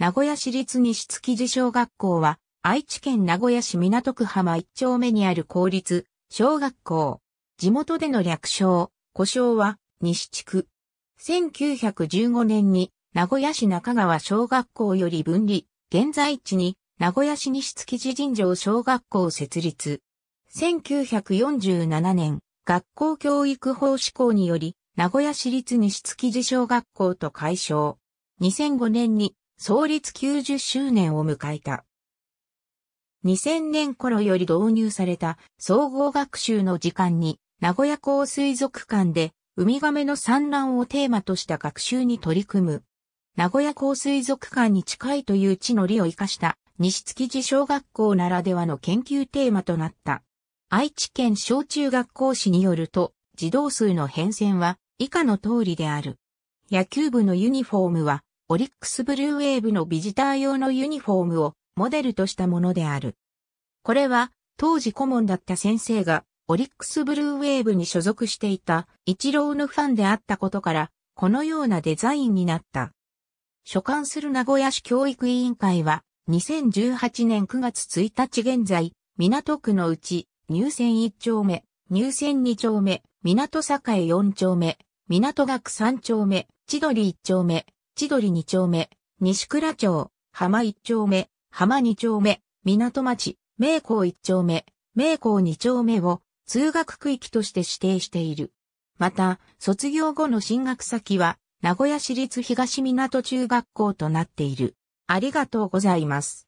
名古屋市立西築地小学校は、愛知県名古屋市港区浜一丁目にある公立、小学校。地元での略称、故称は、西地区。1915年に、名古屋市中川小学校より分離、現在地に、名古屋市西築地尋常小学校を設立。1947年、学校教育法施行により、名古屋市立西築地小学校と解消。2005年に創立90周年を迎えた。2000年頃より導入された総合学習の時間に名古屋港水族館でウミガメの産卵をテーマとした学習に取り組む。名古屋港水族館に近いという地の利を生かした西築地小学校ならではの研究テーマとなった。愛知県小中学校史によると児童数の変遷は以下の通りである。野球部のユニフォームはオリックスブルーウェーブのビジター用のユニフォームをモデルとしたものである。これは当時顧問だった先生がオリックスブルーウェーブに所属していた一郎のファンであったことからこのようなデザインになった。所管する名古屋市教育委員会は2018年9月1日現在港区のうち入選1丁目、入選2丁目、港栄4丁目、港学3丁目、千鳥1丁目、千鳥2丁目、西倉町、浜1丁目、浜2丁目、港町、名港1丁目、名港2丁目を通学区域として指定している。また、卒業後の進学先は、名古屋市立東港中学校となっている。ありがとうございます。